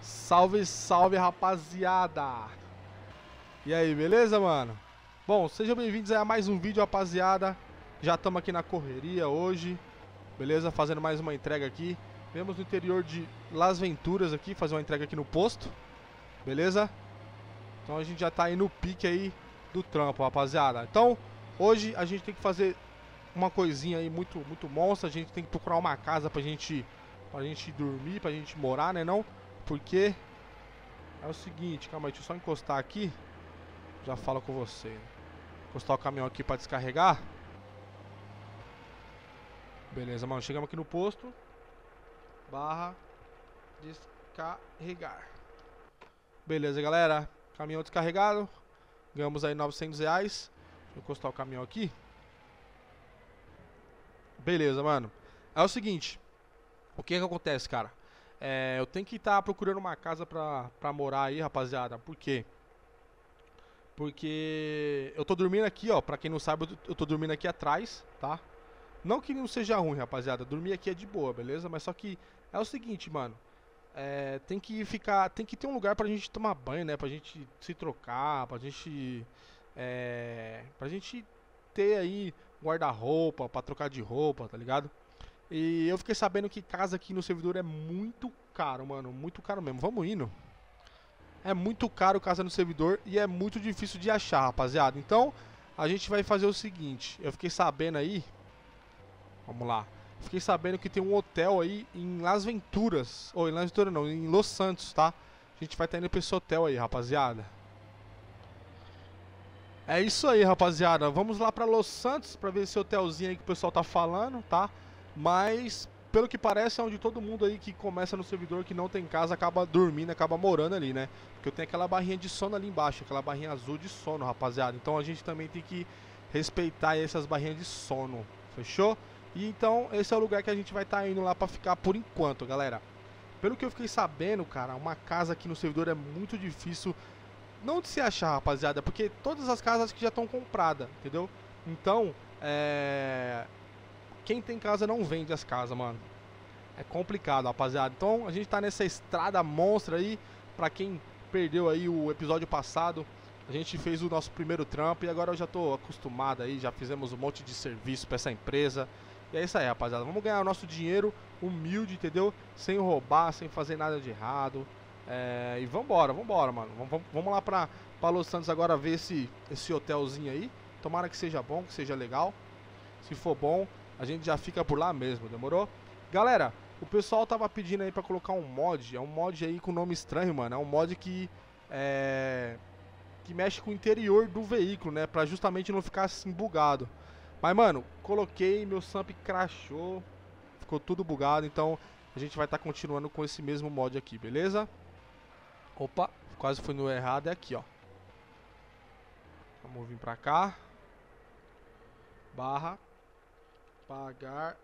Salve, salve, rapaziada! E aí, beleza, mano? Bom, sejam bem-vindos a mais um vídeo, rapaziada. Já estamos aqui na correria hoje, beleza? Fazendo mais uma entrega aqui. Vemos no interior de Las Venturas aqui, fazer uma entrega aqui no posto, beleza? Então a gente já está aí no pique aí do trampo, rapaziada. Então, hoje a gente tem que fazer uma coisinha aí muito, muito monstra. A gente tem que procurar uma casa pra gente, pra gente dormir, pra gente morar, né não? porque é o seguinte, calma aí, deixa eu só encostar aqui. Já falo com você. Né? Encostar o caminhão aqui para descarregar. Beleza, mano. Chegamos aqui no posto. Barra. Descarregar. Beleza, galera. Caminhão descarregado. Ganhamos aí 900 reais. Deixa eu encostar o caminhão aqui. Beleza, mano. É o seguinte. O que é que acontece, cara? É, eu tenho que estar tá procurando uma casa pra, pra morar aí, rapaziada. Por quê? Porque eu tô dormindo aqui, ó. Pra quem não sabe, eu tô dormindo aqui atrás, tá? Não que não seja ruim, rapaziada. Dormir aqui é de boa, beleza? Mas só que é o seguinte, mano. É, tem que ficar. Tem que ter um lugar pra gente tomar banho, né? Pra gente se trocar, pra gente. É, pra gente ter aí guarda-roupa, pra trocar de roupa, tá ligado? E eu fiquei sabendo que casa aqui no servidor é muito caro, mano. Muito caro mesmo. Vamos indo. É muito caro casa no servidor e é muito difícil de achar, rapaziada. Então, a gente vai fazer o seguinte. Eu fiquei sabendo aí... Vamos lá. Fiquei sabendo que tem um hotel aí em Las Venturas. Ou em Las Venturas não, em Los Santos, tá? A gente vai estar tá indo pra esse hotel aí, rapaziada. É isso aí, rapaziada. Vamos lá pra Los Santos pra ver esse hotelzinho aí que o pessoal tá falando, Tá? Mas, pelo que parece, é onde todo mundo aí que começa no servidor que não tem casa acaba dormindo, acaba morando ali, né? Porque eu tenho aquela barrinha de sono ali embaixo, aquela barrinha azul de sono, rapaziada. Então a gente também tem que respeitar essas barrinhas de sono, fechou? E então esse é o lugar que a gente vai estar tá indo lá para ficar por enquanto, galera. Pelo que eu fiquei sabendo, cara, uma casa aqui no servidor é muito difícil não de se achar, rapaziada, porque todas as casas que já estão compradas, entendeu? Então, é quem tem casa não vende as casas, mano. É complicado, rapaziada. Então a gente tá nessa estrada monstra aí. Pra quem perdeu aí o episódio passado, a gente fez o nosso primeiro trampo e agora eu já tô acostumado aí. Já fizemos um monte de serviço pra essa empresa. E é isso aí, rapaziada. Vamos ganhar o nosso dinheiro humilde, entendeu? Sem roubar, sem fazer nada de errado. É, e vambora, vambora, mano. Vamos, lá pra, pra Los Santos agora ver esse, esse hotelzinho aí. Tomara que seja bom, que seja legal. Se for bom, a gente já fica por lá mesmo, demorou? Galera, o pessoal tava pedindo aí pra colocar um mod, é um mod aí com nome estranho, mano, é um mod que é... que mexe com o interior do veículo, né, pra justamente não ficar assim bugado. Mas, mano, coloquei, meu Samp crashou, ficou tudo bugado, então a gente vai estar tá continuando com esse mesmo mod aqui, beleza? Opa, quase foi no errado, é aqui, ó. Vamos vir pra cá. Barra. Pagar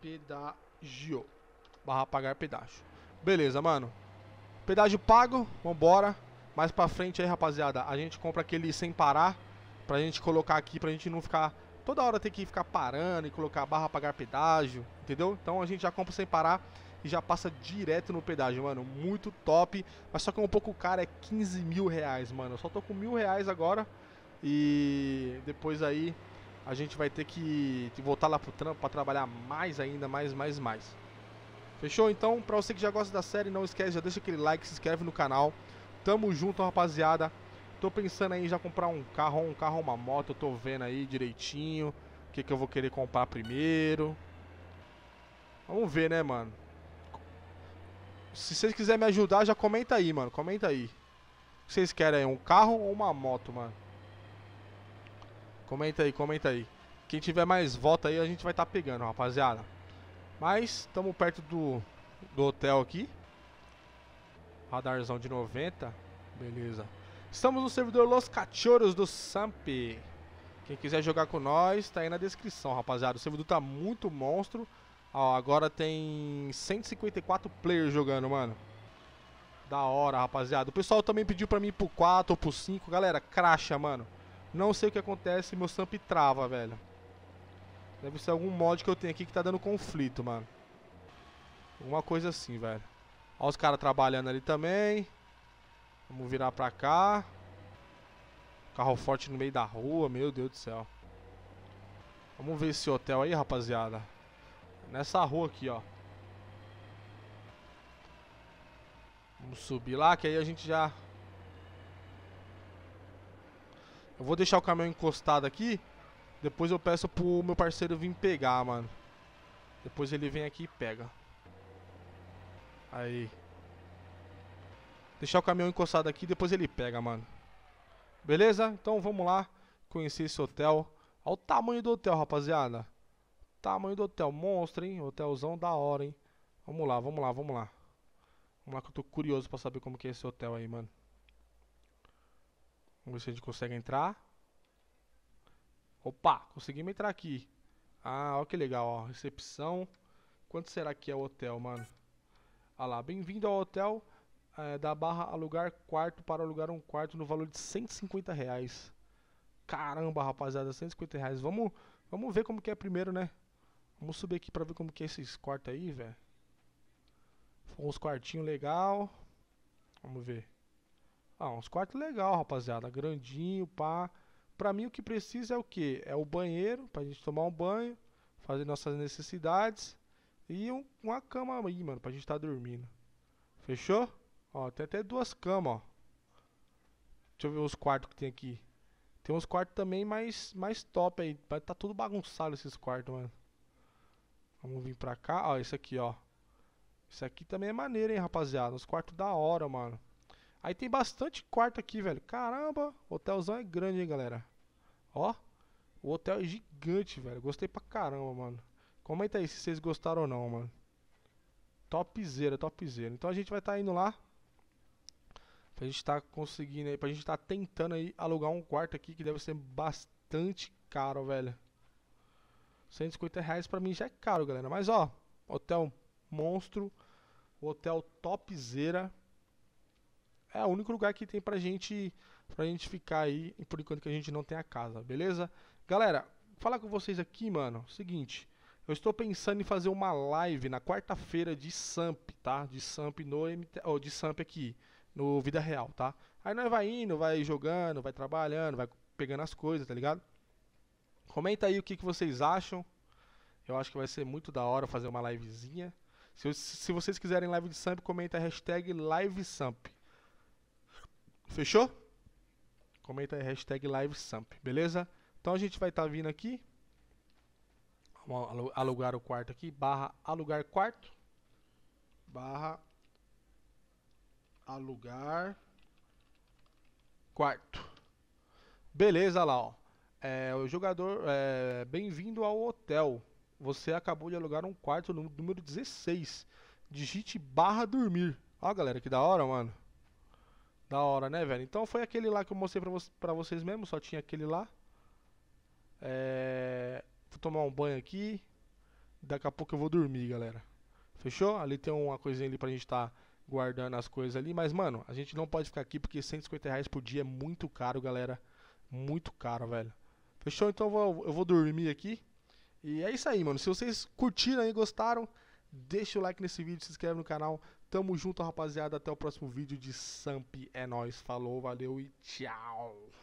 pedágio. Barra pagar pedágio. Beleza, mano. Pedágio pago, vambora. Mais pra frente aí, rapaziada, a gente compra aquele sem parar. Pra gente colocar aqui, pra gente não ficar... Toda hora ter que ficar parando e colocar barra pagar pedágio, entendeu? Então a gente já compra sem parar e já passa direto no pedágio, mano. Muito top. Mas só que é um pouco caro, é 15 mil reais, mano. Eu só tô com mil reais agora. E depois aí a gente vai ter que, voltar lá pro trampo para trabalhar mais ainda, mais, mais, mais. Fechou? Então, pra você que já gosta da série, não esquece, já deixa aquele like, se inscreve no canal. Tamo junto, rapaziada. Tô pensando aí em já comprar um carro, um carro, uma moto, eu tô vendo aí direitinho o que, que eu vou querer comprar primeiro. Vamos ver, né, mano? Se vocês quiserem me ajudar, já comenta aí, mano. Comenta aí. O que vocês querem aí? Um carro ou uma moto, mano? Comenta aí, comenta aí. Quem tiver mais volta aí, a gente vai estar tá pegando, rapaziada. Mas estamos perto do, do hotel aqui. Radarzão de 90. Beleza. Estamos no servidor Los Cachorros do Samp. Quem quiser jogar com nós, tá aí na descrição, rapaziada. O servidor tá muito monstro. Ó, agora tem 154 players jogando, mano. Da hora, rapaziada. O pessoal também pediu pra mim ir pro 4 ou pro 5. Galera, cracha, mano. Não sei o que acontece, meu Samp trava, velho. Deve ser algum mod que eu tenho aqui que tá dando conflito, mano. Alguma coisa assim, velho. Ó os caras trabalhando ali também. Vamos virar pra cá. Carro forte no meio da rua, meu Deus do céu. Vamos ver esse hotel aí, rapaziada. Nessa rua aqui, ó. Vamos subir lá, que aí a gente já Eu vou deixar o caminhão encostado aqui. Depois eu peço pro meu parceiro vir pegar, mano. Depois ele vem aqui e pega. Aí. Deixar o caminhão encostado aqui, depois ele pega, mano. Beleza? Então vamos lá conhecer esse hotel. Olha o tamanho do hotel, rapaziada. Tamanho do hotel. Monstro, hein? Hotelzão da hora, hein? Vamos lá, vamos lá, vamos lá. Vamos lá que eu tô curioso pra saber como que é esse hotel aí, mano. Vamos ver se a gente consegue entrar. Opa, conseguimos entrar aqui. Ah, olha que legal, ó. Recepção. Quanto será que é o hotel, mano? Ah lá, bem-vindo ao hotel é, da barra alugar quarto para alugar um quarto no valor de 150 reais. Caramba, rapaziada, 150 reais. Vamos, vamos ver como que é primeiro, né? Vamos subir aqui pra ver como que é esses quartos aí, velho. Uns quartinhos legal. Vamos ver. Ah, uns quartos legal, rapaziada. Grandinho, pá. Pra mim o que precisa é o que? É o banheiro, pra gente tomar um banho, fazer nossas necessidades. E um, uma cama aí, mano, pra gente estar tá dormindo. Fechou? Ó, tem até duas camas, ó. Deixa eu ver os quartos que tem aqui. Tem uns quartos também mais, mais top aí. tá tudo bagunçado esses quartos, mano. Vamos vir pra cá. Ó, esse aqui, ó. Esse aqui também é maneiro, hein, rapaziada. Uns quartos da hora, mano. Aí tem bastante quarto aqui, velho. Caramba, o hotelzão é grande, hein, galera. Ó, o hotel é gigante, velho. Gostei pra caramba, mano. Comenta aí se vocês gostaram ou não, mano. Topzera, topzera. Então a gente vai estar tá indo lá. Pra gente estar tá conseguindo aí, pra gente estar tá tentando aí alugar um quarto aqui que deve ser bastante caro, velho. 150 reais pra mim já é caro, galera. Mas ó, hotel monstro, hotel topzera é o único lugar que tem pra gente, pra gente ficar aí, por enquanto que a gente não tem a casa, beleza? Galera, falar com vocês aqui, mano, é seguinte, eu estou pensando em fazer uma live na quarta-feira de Samp, tá? De Samp no MT, ou de Samp aqui, no Vida Real, tá? Aí nós vai indo, vai jogando, vai trabalhando, vai pegando as coisas, tá ligado? Comenta aí o que, que vocês acham. Eu acho que vai ser muito da hora fazer uma livezinha. Se, se vocês quiserem live de Samp, comenta a hashtag LiveSamp. Fechou? Comenta aí, hashtag LiveSamp, beleza? Então a gente vai estar tá vindo aqui. Vamos alugar o quarto aqui. Barra alugar quarto. Barra alugar quarto. Beleza lá, ó. É, o jogador, é, bem-vindo ao hotel. Você acabou de alugar um quarto no número 16. Digite barra dormir. Ó, galera, que da hora, mano. Da hora, né, velho? Então foi aquele lá que eu mostrei pra, vo pra vocês mesmo, só tinha aquele lá. É... Vou tomar um banho aqui. Daqui a pouco eu vou dormir, galera. Fechou? Ali tem uma coisinha ali pra gente estar tá guardando as coisas ali. Mas, mano, a gente não pode ficar aqui porque 150 reais por dia é muito caro, galera. Muito caro, velho. Fechou? Então eu vou, eu vou dormir aqui. E é isso aí, mano. Se vocês curtiram e gostaram, deixa o like nesse vídeo, se inscreve no canal, Tamo junto, rapaziada. Até o próximo vídeo de Samp. É nóis. Falou, valeu e tchau.